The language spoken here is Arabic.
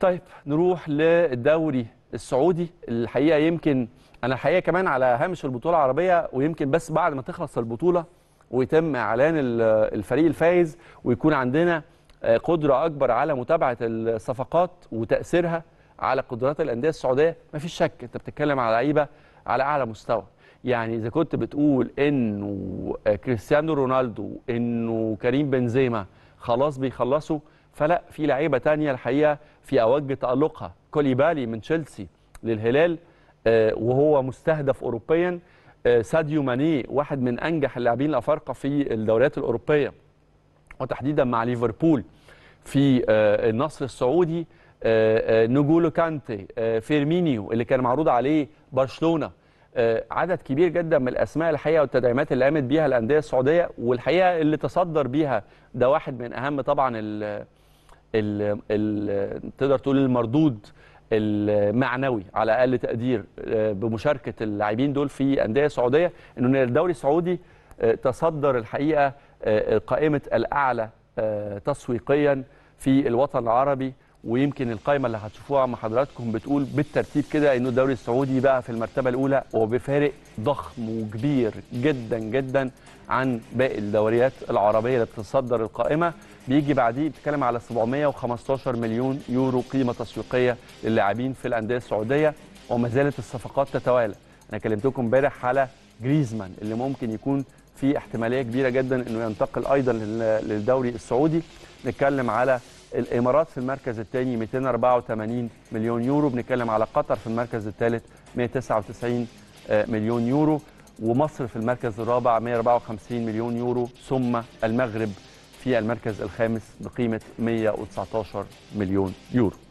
طيب نروح للدوري السعودي الحقيقه يمكن انا الحقيقه كمان على هامش البطوله العربيه ويمكن بس بعد ما تخلص البطوله ويتم اعلان الفريق الفايز ويكون عندنا آه، قدره اكبر على متابعه الصفقات وتاثيرها على قدرات الانديه السعوديه مفيش شك انت بتتكلم على لعيبه على اعلى مستوى يعني اذا كنت بتقول انه آه، كريستيانو رونالدو انه كريم بنزيما خلاص بيخلصوا فلا في لعيبه تانية الحقيقه في اوج تالقها كوليبالي من تشيلسي للهلال آه، وهو مستهدف اوروبيا آه، ساديو ماني واحد من انجح اللاعبين الافارقه في الدوريات الاوروبيه وتحديدا مع ليفربول في آه، النصر السعودي نجولو كانتي فيرمينيو اللي كان معروض عليه برشلونه عدد كبير جدا من الاسماء الحقيقه والتدعيمات اللي قامت بيها الانديه السعوديه والحقيقه اللي تصدر بيها ده واحد من اهم طبعا ال تقدر تقول المردود المعنوي على اقل تقدير آه، بمشاركه اللاعبين دول في انديه سعوديه انه الدوري السعودي آه، تصدر الحقيقه آه، قائمه الاعلى تسويقيا في الوطن العربي ويمكن القائمه اللي هتشوفوها مع حضراتكم بتقول بالترتيب كده انه الدوري السعودي بقى في المرتبه الاولى وبفارق ضخم وكبير جدا جدا عن باقي الدوريات العربيه اللي بتتصدر القائمه بيجي بعديه بيتكلم على 715 مليون يورو قيمه تسويقيه للاعبين في الانديه السعوديه وما زالت الصفقات تتوالى انا كلمتكم امبارح على جريزمان اللي ممكن يكون في احتماليه كبيره جدا انه ينتقل ايضا للدوري السعودي نتكلم على الامارات في المركز الثاني 284 مليون يورو بنتكلم على قطر في المركز الثالث 199 آه، مليون يورو ومصر في المركز الرابع 154 مليون يورو ثم المغرب في المركز الخامس بقيمه 119 مليون يورو